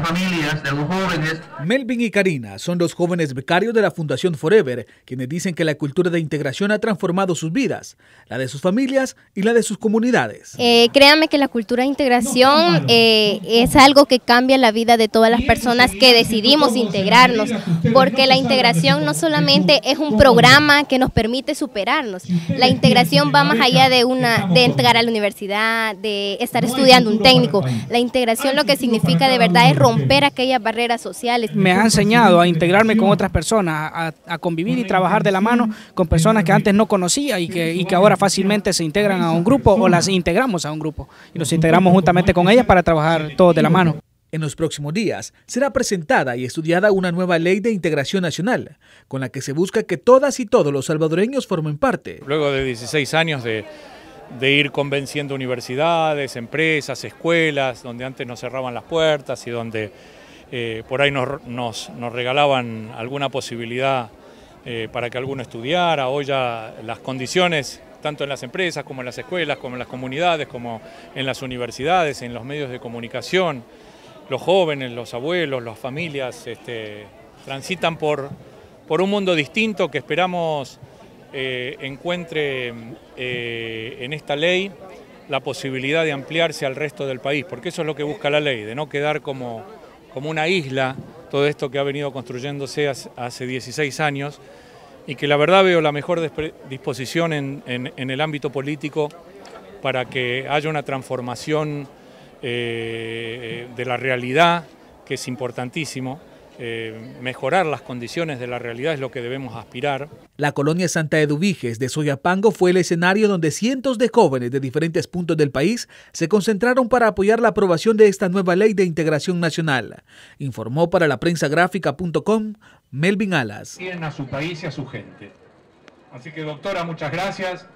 familias de los jóvenes. Melvin y Karina son los jóvenes becarios de la Fundación Forever, quienes dicen que la cultura de integración ha transformado sus vidas, la de sus familias y la de sus comunidades. Créame eh, créanme que la cultura de integración eh, es algo que cambia la vida de todas las personas que decidimos integrarnos, porque la integración no solamente es un programa que nos permite superarnos, la integración va más allá de, una, de entrar a la universidad, de estar estudiando un técnico, la integración lo que significa de verdad es romper aquellas barreras sociales. Me ha enseñado a integrarme con otras personas, a, convivir y trabajar de la mano con personas que antes no conocía y que, y que ahora fácilmente se integran a un grupo o las integramos a un grupo y nos integramos juntamente con ellas para trabajar todos de la mano. En los próximos días será presentada y estudiada una nueva ley de integración nacional, con la que se busca que todas y todos los salvadoreños formen parte. Luego de 16 años de de ir convenciendo universidades, empresas, escuelas, donde antes nos cerraban las puertas y donde eh, por ahí nos, regalaban alguna posibilidad eh, para que alguno estudiara. Hoy ya las condiciones, tanto en las empresas como en las escuelas, como en las comunidades, como en las universidades, en los medios de comunicación, los jóvenes, los abuelos, las familias, este, transitan por, por un mundo distinto que esperamos eh, encuentre eh, en esta ley la posibilidad de ampliarse al resto del país, porque eso es lo que busca la ley, de no quedar como, una isla, todo esto que ha venido construyéndose hace 16 años, y que la verdad veo la mejor disposición en, el ámbito político para que haya una transformación eh, de la realidad, que es importantísimo, eh, mejorar las condiciones de la realidad es lo que debemos aspirar. La colonia Santa Eduviges de Soyapango fue el escenario donde cientos de jóvenes de diferentes puntos del país se concentraron para apoyar la aprobación de esta nueva ley de integración nacional, informó para la prensa gráfica.com Melvin Alas. a su país y a su gente. Así que doctora, muchas gracias.